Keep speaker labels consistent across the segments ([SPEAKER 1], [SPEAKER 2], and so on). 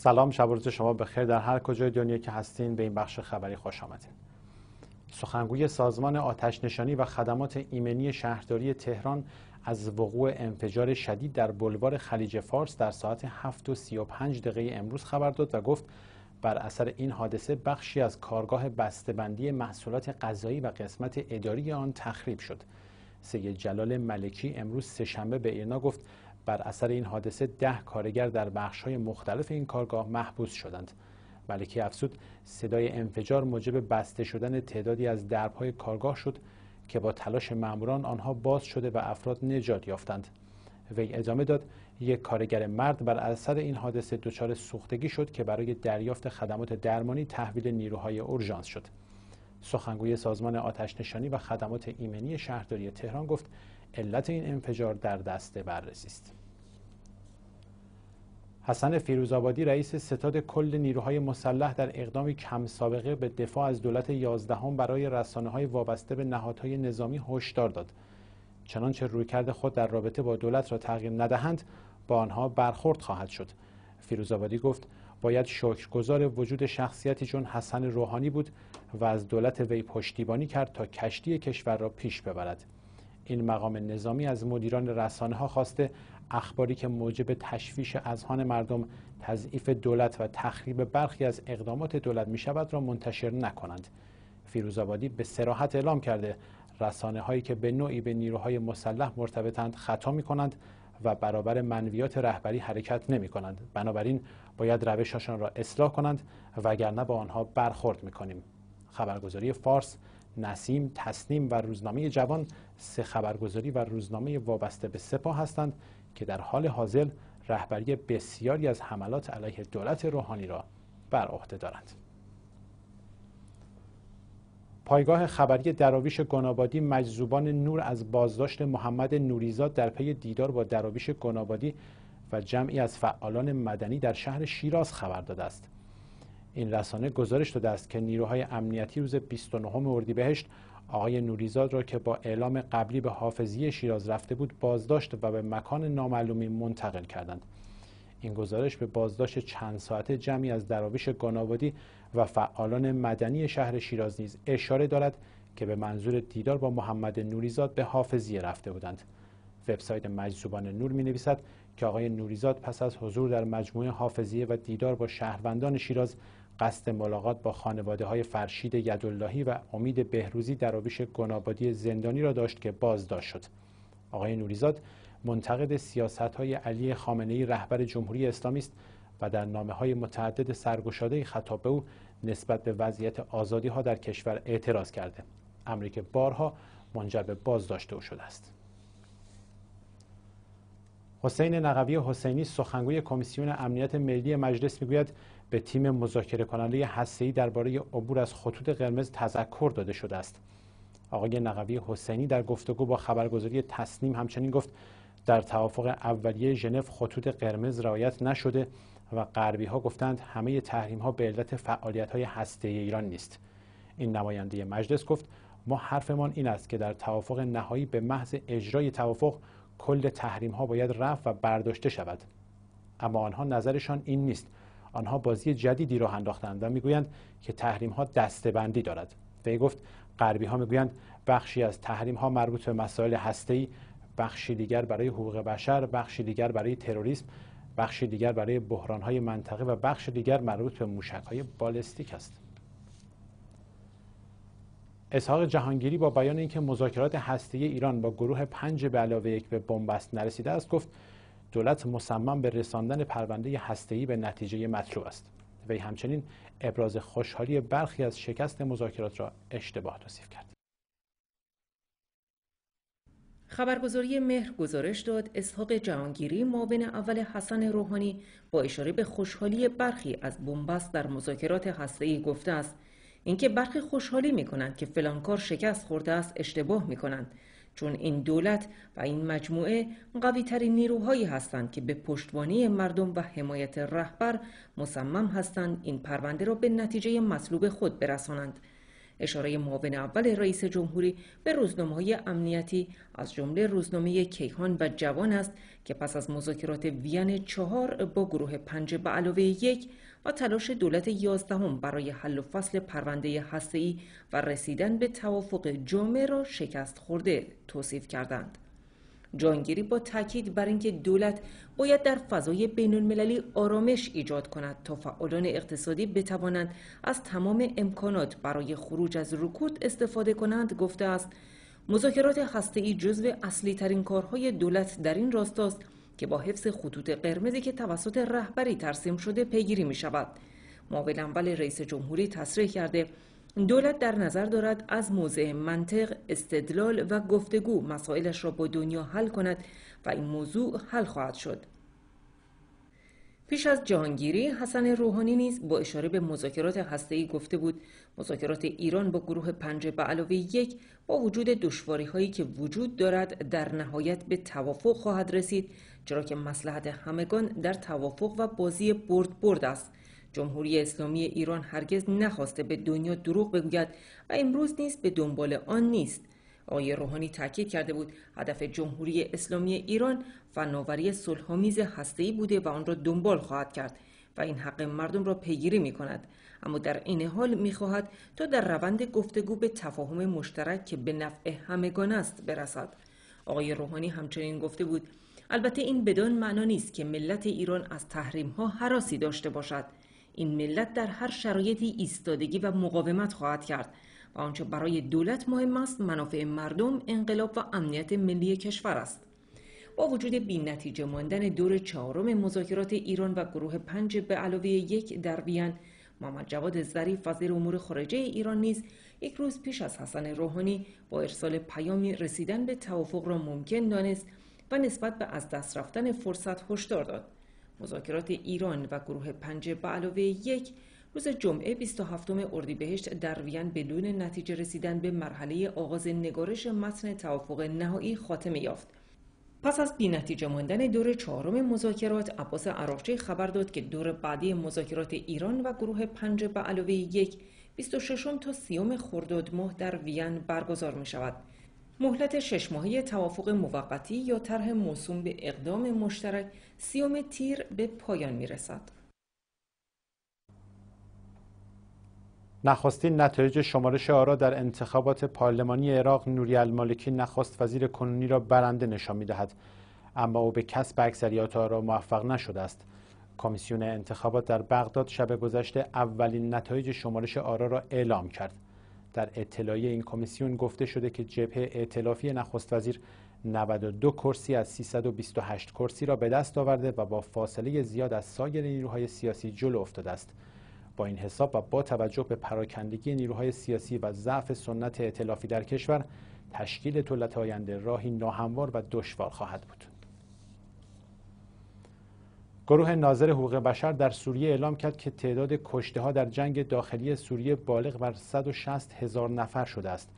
[SPEAKER 1] سلام شب روز شما بخیر در هر کجای دنیا که هستین به این بخش خبری خوش آمدین سخنگوی سازمان آتش نشانی و خدمات ایمنی شهرداری تهران از وقوع انفجار شدید در بلوار خلیج فارس در ساعت 7 و 35 دقیقه امروز خبر داد و گفت بر اثر این حادثه بخشی از کارگاه بسته‌بندی محصولات غذایی و قسمت اداری آن تخریب شد. سید جلال ملکی امروز سهشنبه به ایرنا گفت بر اثر این حادثه ده کارگر در بخش های مختلف این کارگاه محبوس شدند. ملکی افسود صدای انفجار موجب بسته شدن تعدادی از دربهای کارگاه شد که با تلاش ماموران آنها باز شده و افراد نجات یافتند. وی ادامه داد یک کارگر مرد بر اثر این حادثه دچار سوختگی شد که برای دریافت خدمات درمانی تحویل نیروهای اورژانس شد. سخنگوی سازمان آتش نشانی و خدمات ایمنی شهرداری تهران گفت علت این انفجار در دست بررسی است حسن فیروزآبادی رئیس ستاد کل نیروهای مسلح در اقدامی کم سابقه به دفاع از دولت یازدهم برای رسانه های وابسته به نهادهای نظامی هشدار داد چنانچه رویکرد خود در رابطه با دولت را تغییر ندهند با آنها برخورد خواهد شد فیروزآبادی گفت باید شکرگزار وجود شخصیتی چون حسن روحانی بود و از دولت وی پشتیبانی کرد تا کشتی کشور را پیش ببرد این مقام نظامی از مدیران رسانه ها خواسته اخباری که موجب تشویش اذهان مردم تضعیف دولت و تخریب برخی از اقدامات دولت می شود را منتشر نکنند فیروزآبادی به سراحت اعلام کرده رسانه هایی که به نوعی به نیروهای مسلح مرتبطند خطا می کنند و برابر منویات رهبری حرکت نمی کنند بنابراین باید روششان را اصلاح کنند وگرنه با آنها برخورد می کنیم خبرگزاری فارس نسیم، تسنیم و روزنامه جوان سه خبرگزاری و روزنامه وابسته به سپاه هستند که در حال حاضر رهبری بسیاری از حملات علیه دولت روحانی را بر عهده دارند. پایگاه خبری دراویش گنابادی مجذوبان نور از بازداشت محمد نوریزاد در پی دیدار با دراویش گنابادی و جمعی از فعالان مدنی در شهر شیراز خبر داده است. این رسانه گزارش داده است که نیروهای امنیتی روز 29 اردیبهشت آقای نوریزاد را که با اعلام قبلی به حافظی شیراز رفته بود بازداشت و به مکان نامعلومی منتقل کردند این گزارش به بازداشت چند ساعته جمعی از دراویش گناوادی و فعالان مدنی شهر شیراز نیز اشاره دارد که به منظور دیدار با محمد نوریزاد به حافظیه رفته بودند وبسایت مجذوبان نور می نویسد که آقای نوریزاد پس از حضور در مجموعه حافظیه و دیدار با شهروندان شیراز قصد ملاقات با خانواده های فرشید یداللهی و امید بهروزی در آویش گنابادی زندانی را داشت که بازداشت شد آقای نوریزاد منتقد سیاست های علی خامنه ای رهبر جمهوری اسلامی است و در نامه های متعدد سرگشاده خطاب به او نسبت به وضعیت آزادی ها در کشور اعتراض کرده امریک بارها منجر به بازداشت او شده است حسین نقوی حسینی سخنگوی کمیسیون امنیت ملی مجلس میگوید به تیم مذاکره کننده ای درباره عبور از خطوط قرمز تذکر داده شده است. آقای نقوی حسینی در گفتگو با خبرگزاری تسنیم همچنین گفت در توافق اولیه ژنو خطوط قرمز رعایت نشده و غربی ها گفتند همه تحریم ها به علت فعالیت های هسته ایران نیست این نماینده مجلس گفت ما حرفمان این است که در توافق نهایی به محض اجرای توافق کل تحریم ها باید رفت و برداشته شود اما آنها نظرشان این نیست آنها بازی جدیدی راه انداختند و میگویند که تحریم ها دستبندی دارد وی گفت غربی ها میگویند بخشی از تحریم ها مربوط به مسائل هسته بخشی دیگر برای حقوق بشر بخشی دیگر برای تروریسم بخشی دیگر برای بحران های منطقه و بخش دیگر مربوط به موشک های بالستیک است اسحاق جهانگیری با بیان اینکه مذاکرات هسته ایران با گروه پنج به علاوه یک به بنبست نرسیده است گفت دولت مصمم به رساندن پرونده هسته‌ای به نتیجه مطلوب است وی همچنین ابراز خوشحالی برخی از شکست مذاکرات را اشتباه توصیف کرد
[SPEAKER 2] خبرگزاری مهر گزارش داد اسحاق جهانگیری معاون اول حسن روحانی با اشاره به خوشحالی برخی از بنبست در مذاکرات هسته‌ای گفته است اینکه برخی خوشحالی می‌کنند که فلانکار شکست خورده است اشتباه می‌کنند چون این دولت و این مجموعه قوی ترین نیروهایی هستند که به پشتوانی مردم و حمایت رهبر مصمم هستند این پرونده را به نتیجه مطلوب خود برسانند اشاره معاون اول رئیس جمهوری به روزنامه های امنیتی از جمله روزنامه کیهان و جوان است که پس از مذاکرات وین چهار با گروه پنج به علاوه یک و تلاش دولت یازدهم برای حل و فصل پرونده هسته‌ای و رسیدن به توافق جامع را شکست خورده توصیف کردند. جانگیری با تاکید بر اینکه دولت باید در فضای بین المللی آرامش ایجاد کند تا فعالان اقتصادی بتوانند از تمام امکانات برای خروج از رکود استفاده کنند گفته است مذاکرات ای جزو اصلی ترین کارهای دولت در این راستاست که با حفظ خطوط قرمزی که توسط رهبری ترسیم شده پیگیری می شود معاون اول رئیس جمهوری تصریح کرده دولت در نظر دارد از موضع منطق استدلال و گفتگو مسائلش را با دنیا حل کند و این موضوع حل خواهد شد پیش از جهانگیری حسن روحانی نیز با اشاره به مذاکرات هسته‌ای گفته بود مذاکرات ایران با گروه پنج به علاوه یک با وجود دشواری هایی که وجود دارد در نهایت به توافق خواهد رسید چرا که مسلحت همگان در توافق و بازی برد برد است جمهوری اسلامی ایران هرگز نخواسته به دنیا دروغ بگوید و امروز نیز به دنبال آن نیست آقای روحانی تاکید کرده بود هدف جمهوری اسلامی ایران فناوری صلحآمیز هسته‌ای بوده و آن را دنبال خواهد کرد و این حق مردم را پیگیری می کند اما در این حال می تا در روند گفتگو به تفاهم مشترک که به نفع همگان است برسد آقای روحانی همچنین گفته بود البته این بدان معنا نیست که ملت ایران از تحریم ها داشته باشد این ملت در هر شرایطی ایستادگی و مقاومت خواهد کرد و آنچه برای دولت مهم است منافع مردم انقلاب و امنیت ملی کشور است با وجود بی ماندن دور چهارم مذاکرات ایران و گروه پنج به علاوه یک در وین محمد جواد ظریف وزیر امور خارجه ایران نیز یک روز پیش از حسن روحانی با ارسال پیامی رسیدن به توافق را ممکن دانست و نسبت به از دست رفتن فرصت هشدار داد مذاکرات ایران و گروه پنج به علاوه یک روز جمعه 27 اردیبهشت در وین بدون نتیجه رسیدن به مرحله آغاز نگارش متن توافق نهایی خاتمه یافت. پس از نتیجه ماندن دور چهارم مذاکرات عباس عراقچی خبر داد که دور بعدی مذاکرات ایران و گروه پنج به علاوه یک 26 تا 30 خرداد ماه در وین برگزار می شود. مهلت شش ماهی توافق موقتی یا طرح موسوم به اقدام مشترک سیوم تیر به پایان می رسد.
[SPEAKER 1] نخستین نتایج شمارش آرا در انتخابات پارلمانی عراق نوری المالکی نخست وزیر کنونی را برنده نشان می دهد. اما او به کسب اکثریت آرا موفق نشده است. کمیسیون انتخابات در بغداد شب گذشته اولین نتایج شمارش آرا را اعلام کرد. در اطلاعیه این کمیسیون گفته شده که جبهه ائتلافی نخست وزیر 92 کرسی از 328 کرسی را به دست آورده و با فاصله زیاد از سایر نیروهای سیاسی جلو افتاده است با این حساب و با توجه به پراکندگی نیروهای سیاسی و ضعف سنت ائتلافی در کشور تشکیل دولت آینده راهی ناهموار و دشوار خواهد بود گروه ناظر حقوق بشر در سوریه اعلام کرد که تعداد کشته ها در جنگ داخلی سوریه بالغ بر 160 هزار نفر شده است.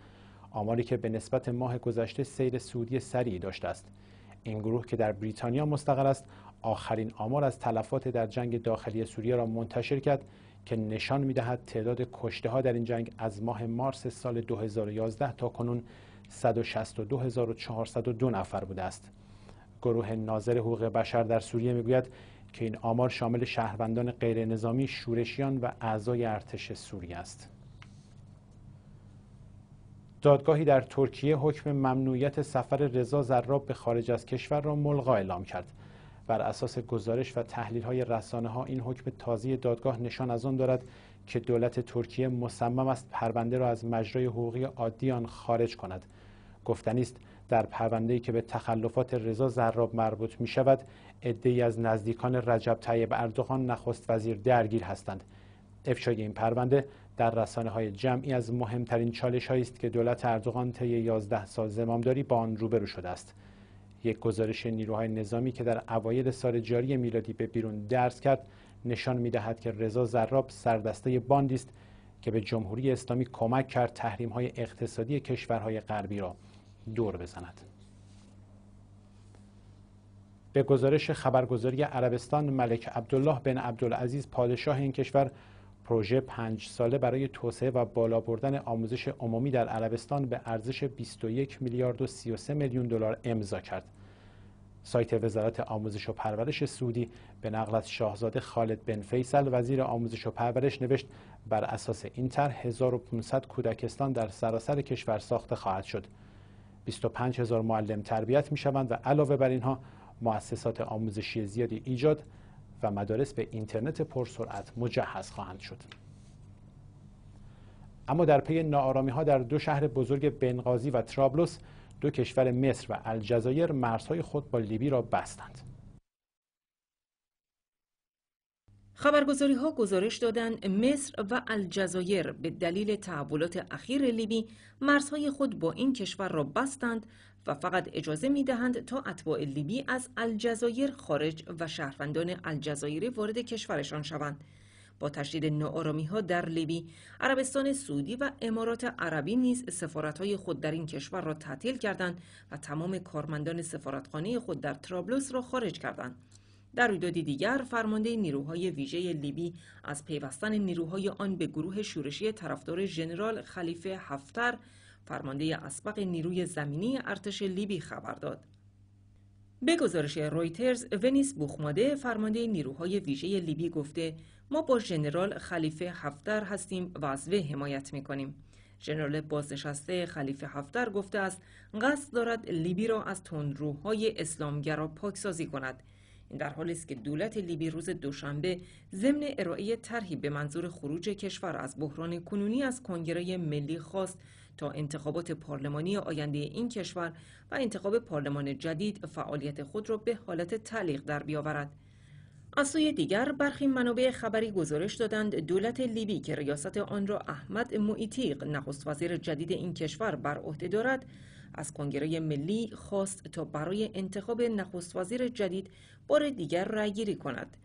[SPEAKER 1] آماری که به نسبت ماه گذشته سیر سعودی سریعی داشته است. این گروه که در بریتانیا مستقر است، آخرین آمار از تلفات در جنگ داخلی سوریه را منتشر کرد که نشان دهد تعداد کشته ها در این جنگ از ماه مارس سال 2011 تا کنون 162402 نفر بوده است. گروه ناظر حقوق بشر در سوریه میگوید که این آمار شامل شهروندان غیرنظامی شورشیان و اعضای ارتش سوریه است دادگاهی در ترکیه حکم ممنوعیت سفر رضا زراب به خارج از کشور را ملغا اعلام کرد بر اساس گزارش و تحلیل های رسانه ها این حکم تازی دادگاه نشان از آن دارد که دولت ترکیه مصمم است پرونده را از مجرای حقوقی عادی آن خارج کند گفتنی است در پرونده‌ای که به تخلفات رضا زراب مربوط می شود ادهی از نزدیکان رجب طیب اردوغان نخست وزیر درگیر هستند افشای این پرونده در رسانه های جمعی از مهمترین چالش هایی است که دولت اردوغان طی 11 سال زمامداری با آن روبرو شده است یک گزارش نیروهای نظامی که در اوایل سال جاری میلادی به بیرون درس کرد نشان می‌دهد که رضا زراب سردسته باندی است که به جمهوری اسلامی کمک کرد تحریم های اقتصادی کشورهای غربی را دور بزند به گزارش خبرگزاری عربستان ملک عبدالله بن عبدالعزیز پادشاه این کشور پروژه پنج ساله برای توسعه و بالا بردن آموزش عمومی در عربستان به ارزش 21 میلیارد و 33 میلیون دلار امضا کرد. سایت وزارت آموزش و پرورش سعودی به نقل از شاهزاده خالد بن فیصل وزیر آموزش و پرورش نوشت بر اساس این طرح 1500 کودکستان در سراسر کشور ساخته خواهد شد. 25 هزار معلم تربیت می شوند و علاوه بر اینها مؤسسات آموزشی زیادی ایجاد و مدارس به اینترنت پرسرعت مجهز خواهند شد. اما در پی ناآرامی ها در دو شهر بزرگ بنغازی و ترابلس دو کشور مصر و الجزایر مرزهای خود با لیبی را بستند.
[SPEAKER 2] خبرگزاری ها گزارش دادند مصر و الجزایر به دلیل تحولات اخیر لیبی مرزهای خود با این کشور را بستند و فقط اجازه می دهند تا اتباع لیبی از الجزایر خارج و شهروندان الجزایری وارد کشورشان شوند. با تشدید نارامی ها در لیبی، عربستان سعودی و امارات عربی نیز سفارت های خود در این کشور را تعطیل کردند و تمام کارمندان سفارتخانه خود در ترابلوس را خارج کردند. در رویدادی دیگر فرمانده نیروهای ویژه لیبی از پیوستن نیروهای آن به گروه شورشی طرفدار ژنرال خلیفه هفتر فرمانده اسبق نیروی زمینی ارتش لیبی خبر داد به گزارش رویترز ونیس بوخماده فرمانده نیروهای ویژه لیبی گفته ما با ژنرال خلیفه هفتر هستیم و از وی حمایت میکنیم ژنرال بازنشسته خلیفه هفتر گفته است قصد دارد لیبی را از تندروهای اسلامگرا پاکسازی کند این در حالی است که دولت لیبی روز دوشنبه ضمن ارائه طرحی به منظور خروج کشور از بحران کنونی از کنگره ملی خواست تا انتخابات پارلمانی آینده این کشور و انتخاب پارلمان جدید فعالیت خود را به حالت تعلیق در بیاورد. از سوی دیگر برخی منابع خبری گزارش دادند دولت لیبی که ریاست آن را احمد معیتیق نخست وزیر جدید این کشور بر عهده دارد از کنگره ملی خواست تا برای انتخاب نخست وزیر جدید بار دیگر رأیگیری کند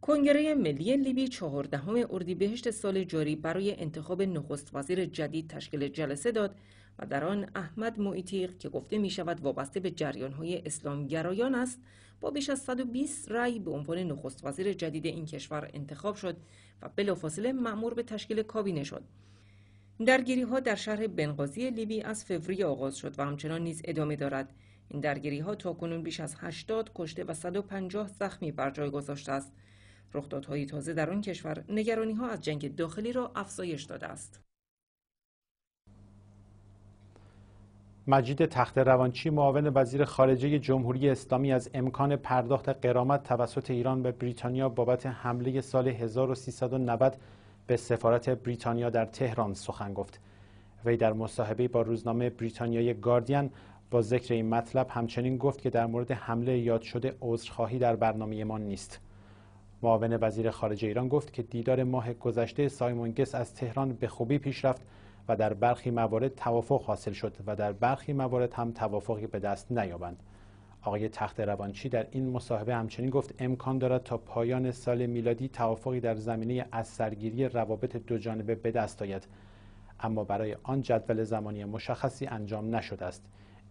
[SPEAKER 2] کنگره ملی لیبی چهاردهم اردیبهشت سال جاری برای انتخاب نخست وزیر جدید تشکیل جلسه داد و در آن احمد معیتیق که گفته می شود وابسته به های اسلامگرایان است با بیش از 120 رأی به عنوان نخست وزیر جدید این کشور انتخاب شد و بلافاصله مأمور به تشکیل کابینه شد درگیری ها در شهر بنغازی لیبی از فوریه آغاز شد و همچنان نیز ادامه دارد این درگیری ها تا کنون بیش از 80 کشته و 150 زخمی بر جای گذاشته است رخدادهای تازه در آن کشور نگرانی ها از جنگ داخلی را افزایش داده است
[SPEAKER 1] مجید تخت روانچی معاون وزیر خارجه جمهوری اسلامی از امکان پرداخت قرامت توسط ایران به بریتانیا بابت حمله سال 1390 به سفارت بریتانیا در تهران سخن گفت وی در مصاحبه با روزنامه بریتانیای گاردین با ذکر این مطلب همچنین گفت که در مورد حمله یاد شده عذرخواهی در برنامه ما نیست معاون وزیر خارجه ایران گفت که دیدار ماه گذشته سایمون گس از تهران به خوبی پیش رفت و در برخی موارد توافق حاصل شد و در برخی موارد هم توافقی به دست نیابند آقای تخت روانچی در این مصاحبه همچنین گفت امکان دارد تا پایان سال میلادی توافقی در زمینه از سرگیری روابط دو جانبه به دست آید اما برای آن جدول زمانی مشخصی انجام نشده است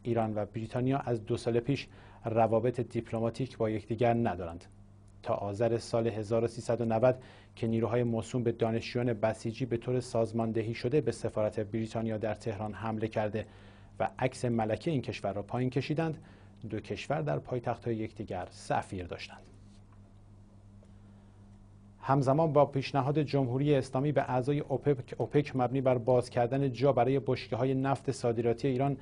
[SPEAKER 1] ایران و بریتانیا از دو سال پیش روابط دیپلماتیک با یکدیگر ندارند تا آذر سال 1390 که نیروهای موسوم به دانشجویان بسیجی به طور سازماندهی شده به سفارت بریتانیا در تهران حمله کرده و عکس ملکه این کشور را پایین کشیدند دو کشور در های یکدیگر سفیر داشتند. همزمان با پیشنهاد جمهوری اسلامی به اعضای اوپک مبنی بر باز کردن جا برای بشکه های نفت صادراتی ایران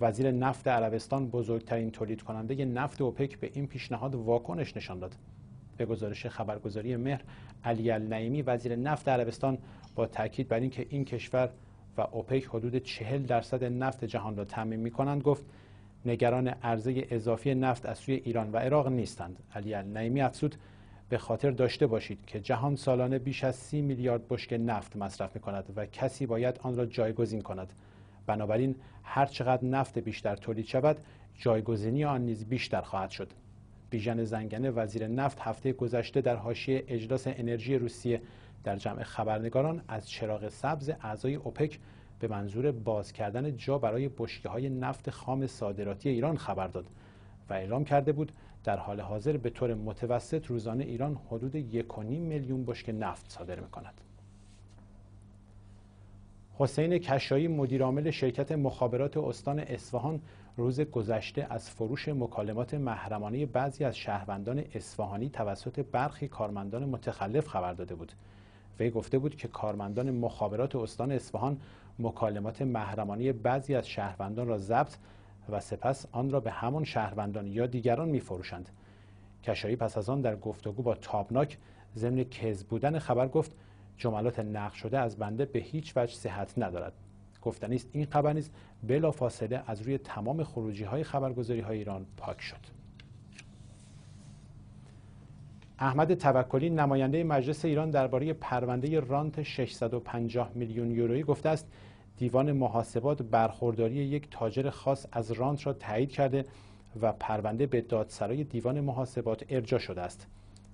[SPEAKER 1] وزیر نفت عربستان بزرگترین تولید کننده نفت اوپک به این پیشنهاد واکنش نشان داد به گزارش خبرگزاری مهر علی النعیمی وزیر نفت عربستان با تاکید بر اینکه این کشور و اوپک حدود 40 درصد نفت جهان را تعمین می کنند گفت نگران عرضه اضافی نفت از سوی ایران و عراق نیستند علی النعیمی افزود به خاطر داشته باشید که جهان سالانه بیش از سی میلیارد بشک نفت مصرف می کند و کسی باید آن را جایگزین کند بنابراین هر چقدر نفت بیشتر تولید شود جایگزینی آن نیز بیشتر خواهد شد بیژن زنگنه وزیر نفت هفته گذشته در حاشیه اجلاس انرژی روسیه در جمع خبرنگاران از چراغ سبز اعضای اوپک به منظور باز کردن جا برای بشکه های نفت خام صادراتی ایران خبر داد و اعلام کرده بود در حال حاضر به طور متوسط روزانه ایران حدود 1.5 میلیون بشکه نفت صادر میکند. حسین کشایی مدیرعامل شرکت مخابرات استان اصفهان روز گذشته از فروش مکالمات محرمانه بعضی از شهروندان اصفهانی توسط برخی کارمندان متخلف خبر داده بود. وی گفته بود که کارمندان مخابرات استان اصفهان مکالمات محرمانه بعضی از شهروندان را ضبط و سپس آن را به همان شهروندان یا دیگران میفروشند کشایی پس از آن در گفتگو با تابناک ضمن کز بودن خبر گفت جملات نقل شده از بنده به هیچ وجه صحت ندارد گفتنیست نیست این خبر نیز بلافاصله از روی تمام خروجی های خبرگزاری های ایران پاک شد احمد توکلی نماینده مجلس ایران درباره پرونده رانت 650 میلیون یورویی گفته است دیوان محاسبات برخورداری یک تاجر خاص از رانت را تایید کرده و پرونده به دادسرای دیوان محاسبات ارجا شده است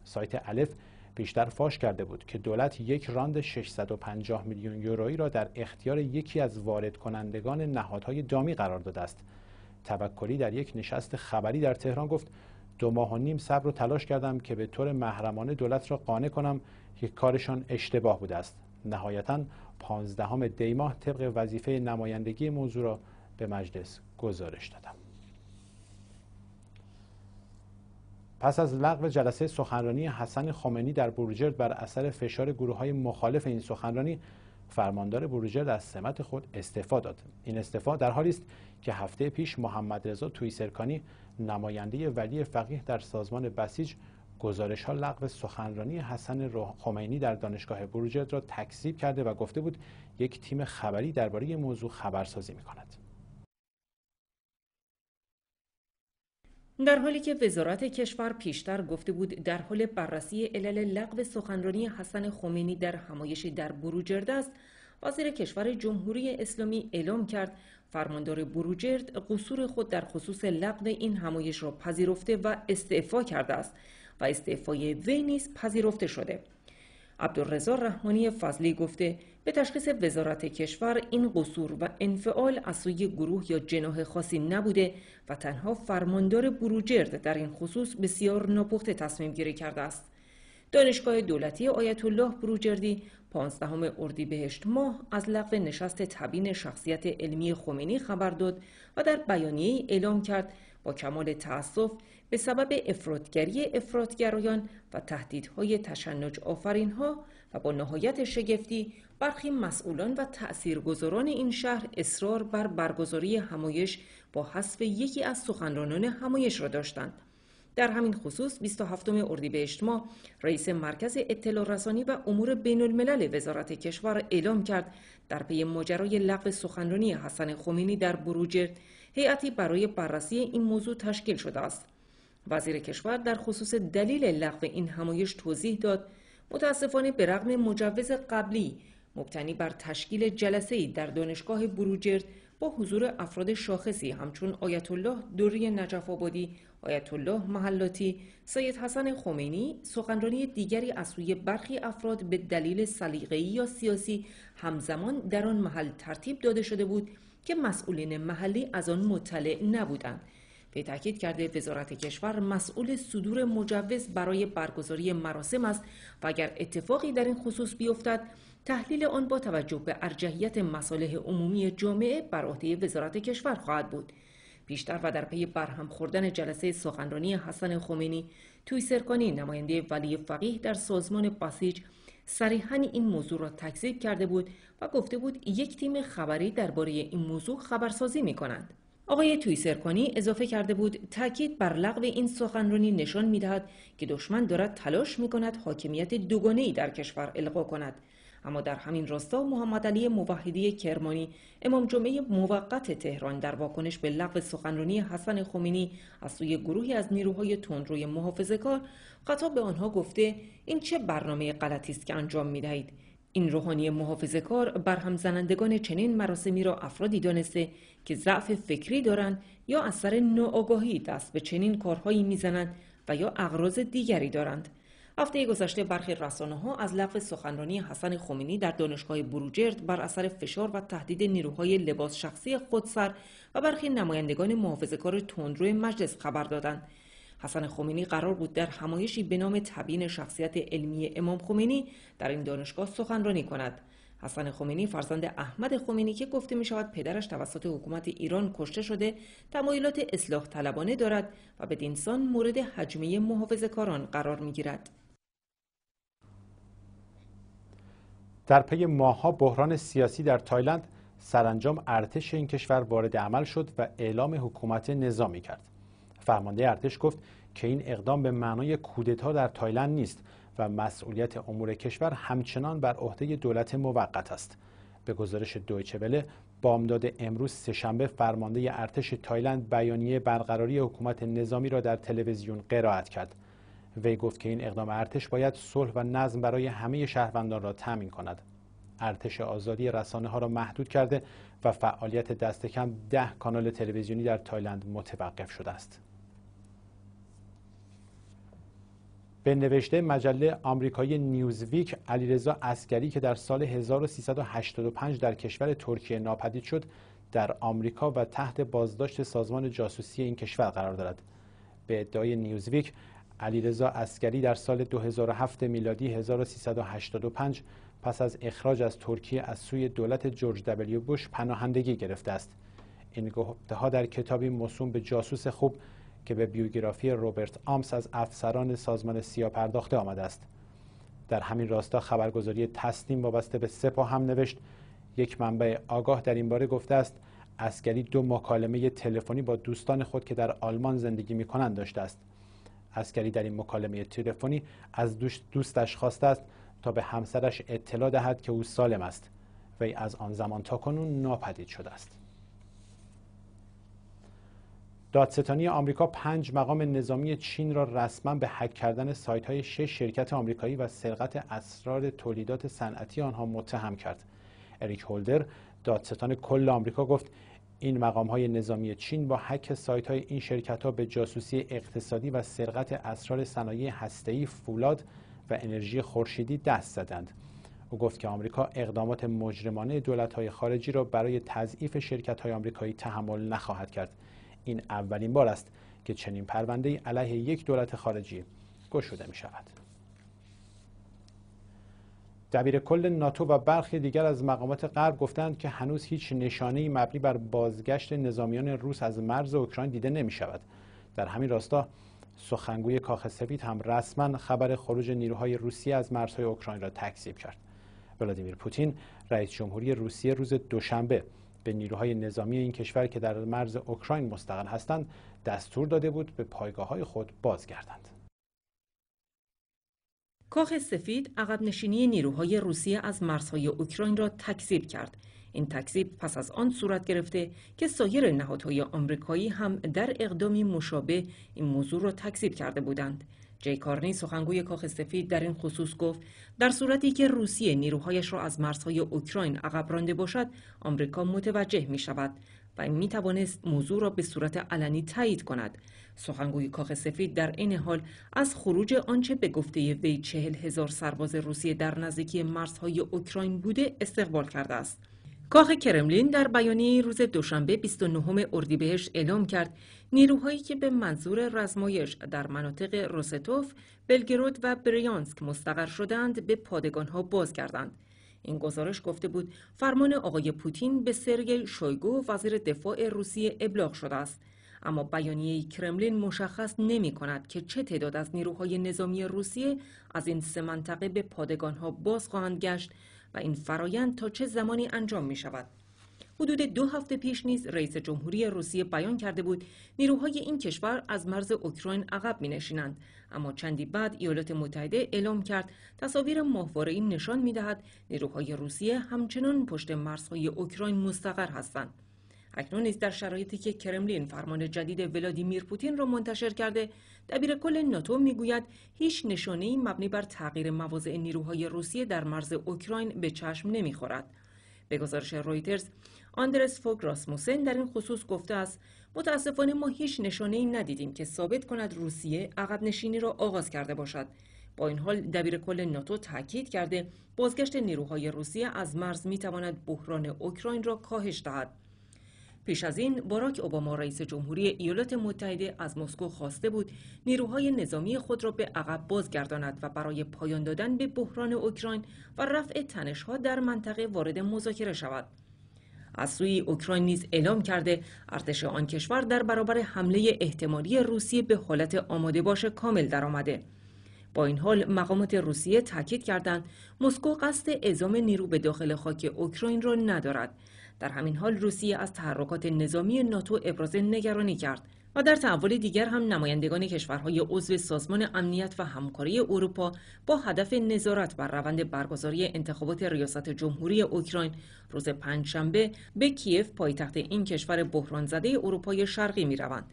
[SPEAKER 1] سایت الف بیشتر فاش کرده بود که دولت یک راند 650 میلیون یورویی را در اختیار یکی از وارد کنندگان نهادهای دامی قرار داده است توکلی در یک نشست خبری در تهران گفت دو ماه و نیم صبر و تلاش کردم که به طور محرمانه دولت را قانع کنم که کارشان اشتباه بوده است نهایتا پانزدهم دیماه طبق وظیفه نمایندگی موضوع را به مجلس گزارش دادم پس از لغو جلسه سخنرانی حسن خامنی در بروجرد بر اثر فشار گروه های مخالف این سخنرانی فرماندار بروجرد از سمت خود استعفا داد این استعفا در حالی است که هفته پیش محمد رضا سرکانی نماینده ولی فقیه در سازمان بسیج گزارش ها لغو سخنرانی حسن خمینی در دانشگاه بروجرد را تکذیب کرده و گفته بود یک تیم خبری درباره موضوع خبرسازی می کند.
[SPEAKER 2] در حالی که وزارت کشور پیشتر گفته بود در حال بررسی علل لغو سخنرانی حسن خمینی در همایشی در بروجرد است وزیر کشور جمهوری اسلامی اعلام کرد فرماندار بروجرد قصور خود در خصوص لغو این همایش را پذیرفته و استعفا کرده است و استعفای وی نیز پذیرفته شده عبدالرضا رحمانی فضلی گفته به تشخیص وزارت کشور این قصور و انفعال از سوی گروه یا جناح خاصی نبوده و تنها فرماندار بروجرد در این خصوص بسیار ناپخته تصمیم گیری کرده است دانشگاه دولتی آیت الله بروجردی پانزدهم اردیبهشت ماه از لغو نشست تبین شخصیت علمی خمینی خبر داد و در بیانیه اعلام کرد با کمال تأسف به سبب افرادگری افرادگرایان و تهدیدهای تشنج آفرینها و با نهایت شگفتی برخی مسئولان و تأثیرگذاران این شهر اصرار بر برگزاری همایش با حذف یکی از سخنرانان همایش را داشتند در همین خصوص 27 اردیبهشت ماه رئیس مرکز اطلاع رسانی و امور بین الملل وزارت کشور اعلام کرد در پی ماجرای لغو سخنرانی حسن خمینی در بروجرد هیئتی برای بررسی این موضوع تشکیل شده است وزیر کشور در خصوص دلیل لغو این همایش توضیح داد متاسفانه به رغم مجوز قبلی مبتنی بر تشکیل جلسه‌ای در دانشگاه بروجرد با حضور افراد شاخصی همچون آیت الله دوری نجف آبادی، آیت الله محلاتی، سید حسن خمینی، سخنرانی دیگری از سوی برخی افراد به دلیل سلیقه‌ای یا سیاسی همزمان در آن محل ترتیب داده شده بود که مسئولین محلی از آن مطلع نبودند. به تاکید کرده وزارت کشور مسئول صدور مجوز برای برگزاری مراسم است و اگر اتفاقی در این خصوص بیفتد تحلیل آن با توجه به ارجحیت مصالح عمومی جامعه بر عهده وزارت کشور خواهد بود پیشتر و در پی برهم خوردن جلسه سخنرانی حسن خمینی توی سرکانی نماینده ولی فقیه در سازمان بسیج صریحا این موضوع را تکذیب کرده بود و گفته بود یک تیم خبری درباره این موضوع خبرسازی می کنند. آقای سرکانی اضافه کرده بود تاکید بر لغو این سخنرانی نشان میدهد که دشمن دارد تلاش می کند حاکمیت دوگانه ای در کشور القا کند اما در همین راستا محمد علی موحدی کرمانی امام جمعه موقت تهران در واکنش به لغو سخنرانی حسن خمینی از سوی گروهی از نیروهای تندروی محافظه‌کار خطاب به آنها گفته این چه برنامه غلطی است که انجام میدهید این روحانی محافظه کار برهم زنندگان چنین مراسمی را افرادی دانسته که ضعف فکری دارند یا اثر ناآگاهی دست به چنین کارهایی میزنند و یا اغراض دیگری دارند هفته گذشته برخی رسانه ها از لغو سخنرانی حسن خمینی در دانشگاه بروجرد بر اثر فشار و تهدید نیروهای لباس شخصی خود و برخی نمایندگان محافظه‌کار تندرو مجلس خبر دادند. حسن خمینی قرار بود در همایشی به نام تبیین شخصیت علمی امام خمینی در این دانشگاه سخنرانی کند. حسن خمینی فرزند احمد خمینی که گفته می شود پدرش توسط حکومت ایران کشته شده تمایلات اصلاح طلبانه دارد و به دینسان مورد حجمه محافظه کاران قرار می
[SPEAKER 1] در پی ماهها بحران سیاسی در تایلند سرانجام ارتش این کشور وارد عمل شد و اعلام حکومت نظامی کرد فرمانده ارتش گفت که این اقدام به معنای کودتا در تایلند نیست و مسئولیت امور کشور همچنان بر عهده دولت موقت است به گزارش دویچه وله بامداد امروز سهشنبه فرمانده ارتش تایلند بیانیه برقراری حکومت نظامی را در تلویزیون قرائت کرد وی گفت که این اقدام ارتش باید صلح و نظم برای همه شهروندان را تامین کند ارتش آزادی رسانه ها را محدود کرده و فعالیت دست کم ده کانال تلویزیونی در تایلند متوقف شده است به نوشته مجله آمریکایی نیوزویک علیرضا اسکری که در سال 1385 در کشور ترکیه ناپدید شد در آمریکا و تحت بازداشت سازمان جاسوسی این کشور قرار دارد به ادعای نیوزویک علیرضا اسکری در سال 2007 میلادی 1385 پس از اخراج از ترکیه از سوی دولت جورج دبلیو بوش پناهندگی گرفته است این گفته ها در کتابی موسوم به جاسوس خوب که به بیوگرافی روبرت آمس از افسران سازمان سیا پرداخته آمده است در همین راستا خبرگزاری با وابسته به سپا هم نوشت یک منبع آگاه در این باره گفته است اسکری دو مکالمه تلفنی با دوستان خود که در آلمان زندگی می کنند داشته است اسکری در این مکالمه تلفنی از دوستش خواسته است تا به همسرش اطلاع دهد که او سالم است وی از آن زمان تا کنون ناپدید شده است دادستانی آمریکا پنج مقام نظامی چین را رسما به حک کردن سایت های شش شرکت آمریکایی و سرقت اسرار تولیدات صنعتی آنها متهم کرد اریک هولدر دادستان کل آمریکا گفت این مقام های نظامی چین با حک سایت های این شرکت ها به جاسوسی اقتصادی و سرقت اسرار صنایع هسته‌ای، فولاد و انرژی خورشیدی دست زدند. او گفت که آمریکا اقدامات مجرمانه های خارجی را برای تضعیف های آمریکایی تحمل نخواهد کرد. این اولین بار است که چنین پرونده‌ای علیه یک دولت خارجی گشوده می‌شود. دبیر کل ناتو و برخی دیگر از مقامات غرب گفتند که هنوز هیچ نشانه مبنی بر بازگشت نظامیان روس از مرز اوکراین دیده نمی شود. در همین راستا سخنگوی کاخ سفید هم رسما خبر خروج نیروهای روسیه از مرزهای اوکراین را تکذیب کرد. ولادیمیر پوتین رئیس جمهوری روسیه روز دوشنبه به نیروهای نظامی این کشور که در مرز اوکراین مستقل هستند دستور داده بود به پایگاه های خود بازگردند.
[SPEAKER 2] کاخ سفید عقب نشینی نیروهای روسیه از مرزهای اوکراین را تکذیب کرد این تکذیب پس از آن صورت گرفته که سایر نهادهای آمریکایی هم در اقدامی مشابه این موضوع را تکذیب کرده بودند جی کارنی سخنگوی کاخ سفید در این خصوص گفت در صورتی که روسیه نیروهایش را از مرزهای اوکراین عقب رانده باشد آمریکا متوجه می شود و می توانست موضوع را به صورت علنی تایید کند سخنگوی کاخ سفید در این حال از خروج آنچه به گفته وی چهل هزار سرباز روسیه در نزدیکی مرزهای اوکراین بوده استقبال کرده است کاخ کرملین در بیانیه روز دوشنبه 29 اردیبهشت اعلام کرد نیروهایی که به منظور رزمایش در مناطق روستوف، بلگرود و بریانسک مستقر شدند به پادگانها باز کردند. این گزارش گفته بود فرمان آقای پوتین به سرگی شویگو وزیر دفاع روسیه ابلاغ شده است. اما بیانیه کرملین مشخص نمی کند که چه تعداد از نیروهای نظامی روسیه از این سه منطقه به ها باز خواهند گشت و این فرایند تا چه زمانی انجام می شود. حدود دو هفته پیش نیز رئیس جمهوری روسیه بیان کرده بود نیروهای این کشور از مرز اوکراین عقب می نشینند. اما چندی بعد ایالات متحده اعلام کرد تصاویر این نشان می دهد نیروهای روسیه همچنان پشت مرزهای اوکراین مستقر هستند. اکنون نیز در شرایطی که کرملین فرمان جدید ولادیمیر پوتین را منتشر کرده دبیر کل ناتو میگوید هیچ نشانه ای مبنی بر تغییر مواضع نیروهای روسیه در مرز اوکراین به چشم نمیخورد به گزارش رویترز آندرس فوگ راسموسن در این خصوص گفته است متاسفانه ما هیچ نشانه ای ندیدیم که ثابت کند روسیه عقب نشینی را آغاز کرده باشد با این حال دبیر کل ناتو تاکید کرده بازگشت نیروهای روسیه از مرز میتواند بحران اوکراین را کاهش دهد پیش از این باراک اوباما رئیس جمهوری ایالات متحده از مسکو خواسته بود نیروهای نظامی خود را به عقب بازگرداند و برای پایان دادن به بحران اوکراین و رفع تنشها در منطقه وارد مذاکره شود از سوی اوکراین نیز اعلام کرده ارتش آن کشور در برابر حمله احتمالی روسیه به حالت آماده باش کامل درآمده با این حال مقامات روسیه تاکید کردند مسکو قصد اعزام نیرو به داخل خاک اوکراین را ندارد در همین حال روسیه از تحرکات نظامی ناتو ابراز نگرانی کرد و در تحول دیگر هم نمایندگان کشورهای عضو سازمان امنیت و همکاری اروپا با هدف نظارت بر روند برگزاری انتخابات ریاست جمهوری اوکراین روز پنجشنبه به کیف پایتخت این کشور بحران زده اروپای شرقی می روند.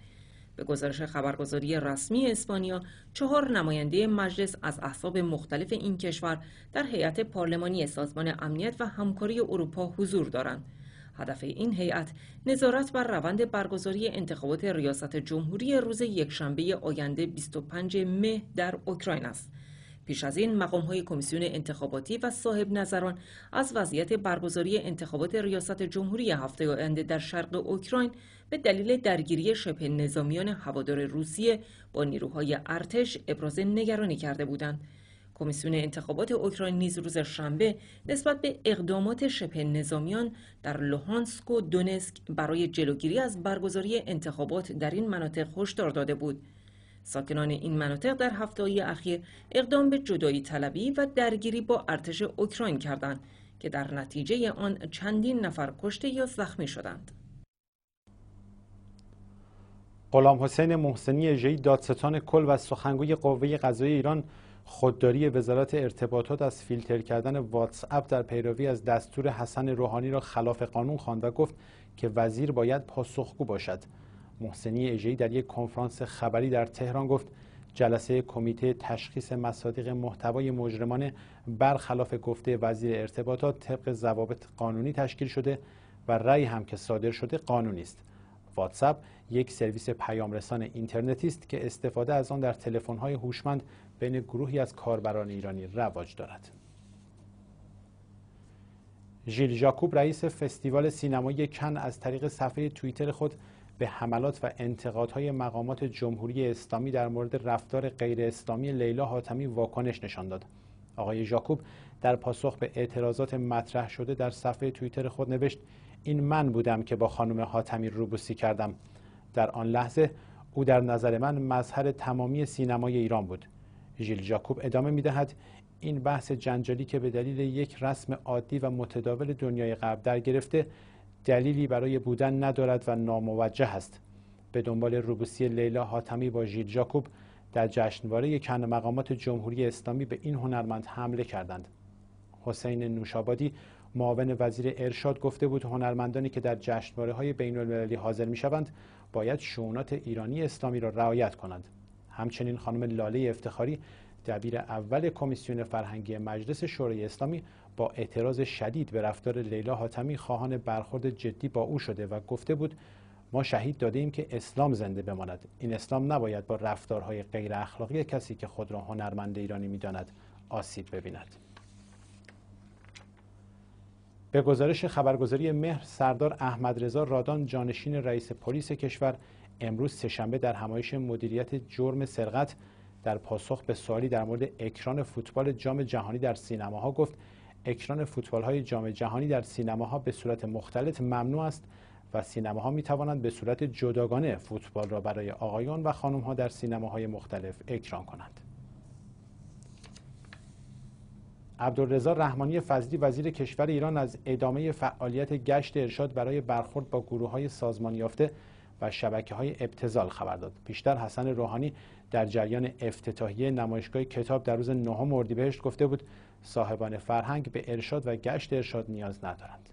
[SPEAKER 2] به گزارش خبرگزاری رسمی اسپانیا چهار نماینده مجلس از احزاب مختلف این کشور در هیئت پارلمانی سازمان امنیت و همکاری اروپا حضور دارند هدف این هیئت نظارت بر روند برگزاری انتخابات ریاست جمهوری روز یکشنبه آینده 25 مه در اوکراین است. پیش از این مقام های کمیسیون انتخاباتی و صاحب نظران از وضعیت برگزاری انتخابات ریاست جمهوری هفته آینده در شرق اوکراین به دلیل درگیری شبه نظامیان هوادار روسیه با نیروهای ارتش ابراز نگرانی کرده بودند. کمیسیون انتخابات اوکراین نیز روز شنبه نسبت به اقدامات شبه نظامیان در لوهانسک و دونسک برای جلوگیری از برگزاری انتخابات در این مناطق هشدار داده بود. ساکنان این مناطق در ای اخیر اقدام به جدایی طلبی و درگیری با ارتش اوکراین کردند که در نتیجه آن چندین نفر کشته یا زخمی شدند.
[SPEAKER 1] غلام حسین محسنی جی دادستان کل و سخنگوی قوه قضایی ایران خودداری وزارت ارتباطات از فیلتر کردن واتس اپ در پیروی از دستور حسن روحانی را خلاف قانون خواند و گفت که وزیر باید پاسخگو باشد. محسنی اژهای در یک کنفرانس خبری در تهران گفت جلسه کمیته تشخیص مصادیق محتوای مجرمانه برخلاف گفته وزیر ارتباطات طبق ضوابط قانونی تشکیل شده و رأی هم که صادر شده قانونی است. واتساپ یک سرویس پیامرسان اینترنتی است که استفاده از آن در تلفن‌های هوشمند بین گروهی از کاربران ایرانی رواج دارد ژیل ژاکوب رئیس فستیوال سینمایی کن از طریق صفحه توییتر خود به حملات و انتقادهای مقامات جمهوری اسلامی در مورد رفتار غیر اسلامی لیلا حاتمی واکنش نشان داد. آقای ژاکوب در پاسخ به اعتراضات مطرح شده در صفحه توییتر خود نوشت این من بودم که با خانم حاتمی روبوسی کردم. در آن لحظه او در نظر من مظهر تمامی سینمای ایران بود. ژیل جاکوب ادامه میدهد این بحث جنجالی که به دلیل یک رسم عادی و متداول دنیای قبل در گرفته دلیلی برای بودن ندارد و ناموجه است به دنبال روبوسی لیلا حاتمی با ژیل جاکوب در جشنواره کن مقامات جمهوری اسلامی به این هنرمند حمله کردند حسین نوشابادی معاون وزیر ارشاد گفته بود هنرمندانی که در جشنواره های بین المللی حاضر می شوند باید شعونات ایرانی اسلامی را رعایت کنند همچنین خانم لاله افتخاری دبیر اول کمیسیون فرهنگی مجلس شورای اسلامی با اعتراض شدید به رفتار لیلا حاتمی خواهان برخورد جدی با او شده و گفته بود ما شهید داده ایم که اسلام زنده بماند این اسلام نباید با رفتارهای غیر اخلاقی کسی که خود را هنرمند ایرانی میداند آسیب ببیند به گزارش خبرگزاری مهر سردار احمد رضا رادان جانشین رئیس پلیس کشور امروز سهشنبه در همایش مدیریت جرم سرقت در پاسخ به سوالی در مورد اکران فوتبال جام جهانی در سینماها گفت اکران فوتبال های جام جهانی در سینماها به صورت مختلف ممنوع است و سینماها می توانند به صورت جداگانه فوتبال را برای آقایان و خانم ها در سینماهای مختلف اکران کنند. عبدالرضا رحمانی فضلی وزیر کشور ایران از ادامه فعالیت گشت ارشاد برای برخورد با گروه های سازمان یافته و شبکه های ابتزال خبر داد پیشتر حسن روحانی در جریان افتتاحیه نمایشگاه کتاب در روز نهم اردیبهشت گفته بود صاحبان فرهنگ به ارشاد و گشت ارشاد نیاز ندارند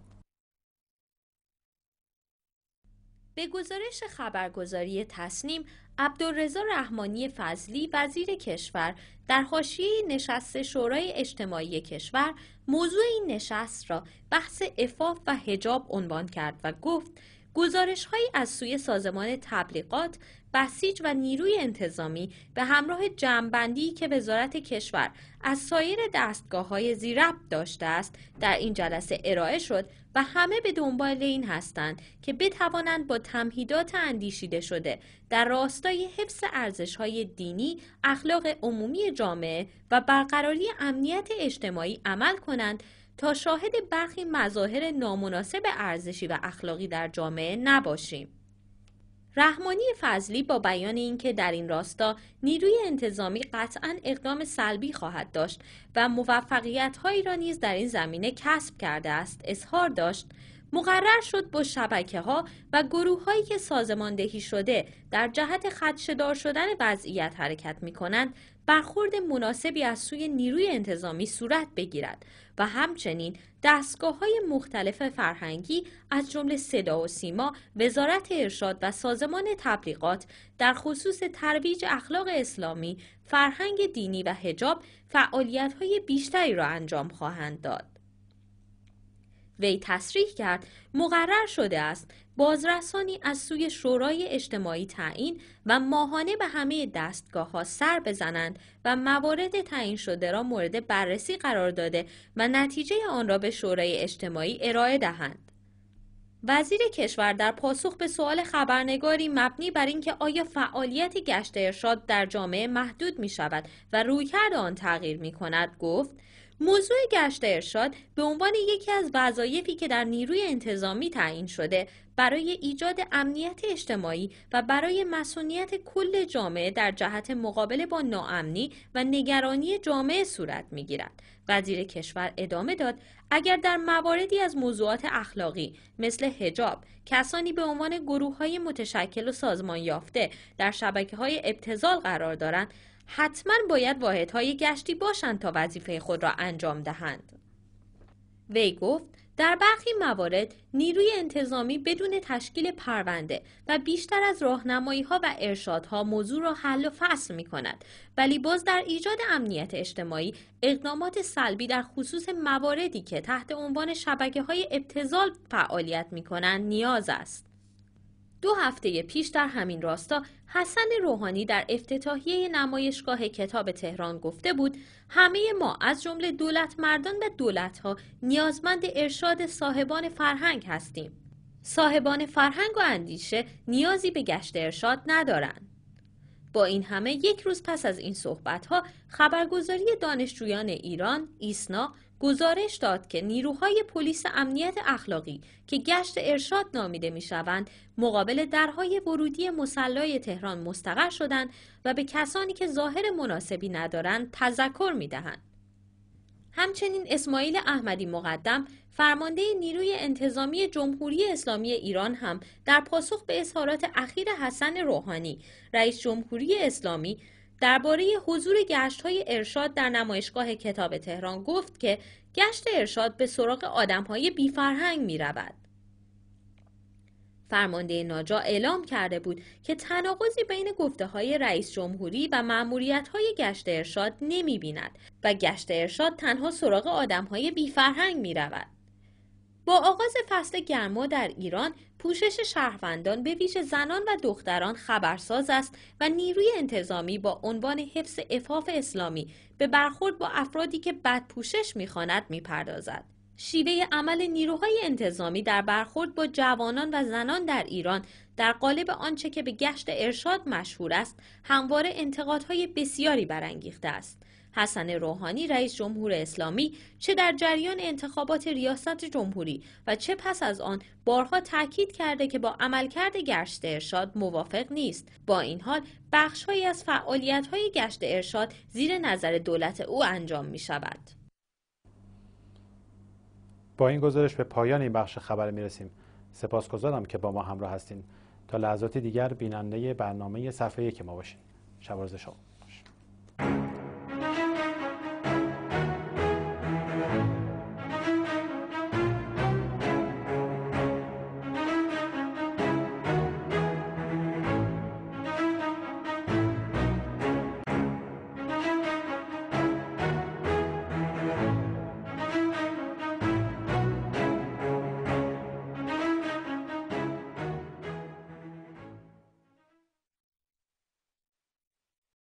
[SPEAKER 3] به گزارش خبرگزاری تصنیم عبدالرضا رحمانی فضلی وزیر کشور در حاشیه نشست شورای اجتماعی کشور موضوع این نشست را بحث افاف و هجاب عنوان کرد و گفت هایی از سوی سازمان تبلیغات بسیج و نیروی انتظامی به همراه جمعبندی که وزارت کشور از سایر دستگاه های زیرب داشته است در این جلسه ارائه شد و همه به دنبال این هستند که بتوانند با تمهیدات اندیشیده شده در راستای حفظ ارزش های دینی اخلاق عمومی جامعه و برقراری امنیت اجتماعی عمل کنند تا شاهد برخی مظاهر نامناسب ارزشی و اخلاقی در جامعه نباشیم. رحمانی فضلی با بیان اینکه در این راستا نیروی انتظامی قطعا اقدام سلبی خواهد داشت و موفقیت هایی را نیز در این زمینه کسب کرده است اظهار داشت مقرر شد با شبکه ها و گروه هایی که سازماندهی شده در جهت خدشدار شدن وضعیت حرکت می کنند برخورد مناسبی از سوی نیروی انتظامی صورت بگیرد و همچنین دستگاه های مختلف فرهنگی از جمله صدا و سیما، وزارت ارشاد و سازمان تبلیغات در خصوص ترویج اخلاق اسلامی، فرهنگ دینی و هجاب فعالیت های بیشتری را انجام خواهند داد. وی تصریح کرد مقرر شده است بازرسانی از سوی شورای اجتماعی تعیین و ماهانه به همه دستگاه ها سر بزنند و موارد تعیین شده را مورد بررسی قرار داده و نتیجه آن را به شورای اجتماعی ارائه دهند. وزیر کشور در پاسخ به سوال خبرنگاری مبنی بر اینکه آیا فعالیت گشت ارشاد در جامعه محدود می شود و رویکرد آن تغییر می کند گفت موضوع گشت ارشاد به عنوان یکی از وظایفی که در نیروی انتظامی تعیین شده برای ایجاد امنیت اجتماعی و برای مسئولیت کل جامعه در جهت مقابله با ناامنی و نگرانی جامعه صورت میگیرد وزیر کشور ادامه داد اگر در مواردی از موضوعات اخلاقی مثل هجاب کسانی به عنوان گروه های متشکل و سازمان یافته در شبکه های ابتزال قرار دارند حتما باید واحدهای گشتی باشند تا وظیفه خود را انجام دهند وی گفت در برخی موارد نیروی انتظامی بدون تشکیل پرونده و بیشتر از راهنمایی ها و ها موضوع را حل و فصل می کند ولی باز در ایجاد امنیت اجتماعی اقدامات سلبی در خصوص مواردی که تحت عنوان شبکه های ابتزال فعالیت می کنند نیاز است دو هفته پیش در همین راستا حسن روحانی در افتتاحیه نمایشگاه کتاب تهران گفته بود همه ما از جمله دولت مردان و دولت ها نیازمند ارشاد صاحبان فرهنگ هستیم. صاحبان فرهنگ و اندیشه نیازی به گشت ارشاد ندارند. با این همه یک روز پس از این صحبتها خبرگزاری دانشجویان ایران ایسنا گزارش داد که نیروهای پلیس امنیت اخلاقی که گشت ارشاد نامیده میشوند مقابل درهای ورودی مسلای تهران مستقر شدند و به کسانی که ظاهر مناسبی ندارند تذکر میدهند همچنین اسماعیل احمدی مقدم فرمانده نیروی انتظامی جمهوری اسلامی ایران هم در پاسخ به اظهارات اخیر حسن روحانی رئیس جمهوری اسلامی درباره حضور گشت های ارشاد در نمایشگاه کتاب تهران گفت که گشت ارشاد به سراغ آدم های فرهنگ می رود. فرمانده ناجا اعلام کرده بود که تناقضی بین گفته های رئیس جمهوری و معمولیت های گشت ارشاد نمی بیند و گشت ارشاد تنها سراغ آدم های فرهنگ می رود. با آغاز فصل گرما در ایران پوشش شهروندان به ویژه زنان و دختران خبرساز است و نیروی انتظامی با عنوان حفظ افاف اسلامی به برخورد با افرادی که بد پوشش میخواند میپردازد. شیوه عمل نیروهای انتظامی در برخورد با جوانان و زنان در ایران در قالب آنچه که به گشت ارشاد مشهور است همواره انتقادهای بسیاری برانگیخته است حسن روحانی رئیس جمهور اسلامی چه در جریان انتخابات ریاست جمهوری و چه پس از آن بارها تاکید کرده که با عملکرد گشت ارشاد موافق نیست با این حال بخشهایی از های گشت ارشاد زیر نظر دولت او انجام می شود.
[SPEAKER 1] با این گزارش به پایان این بخش خبر می رسیم. سپاسگزارم که با ما همراه هستین. تا لحظات دیگر بیننده برنامه صفحه که ما باشین. شب روز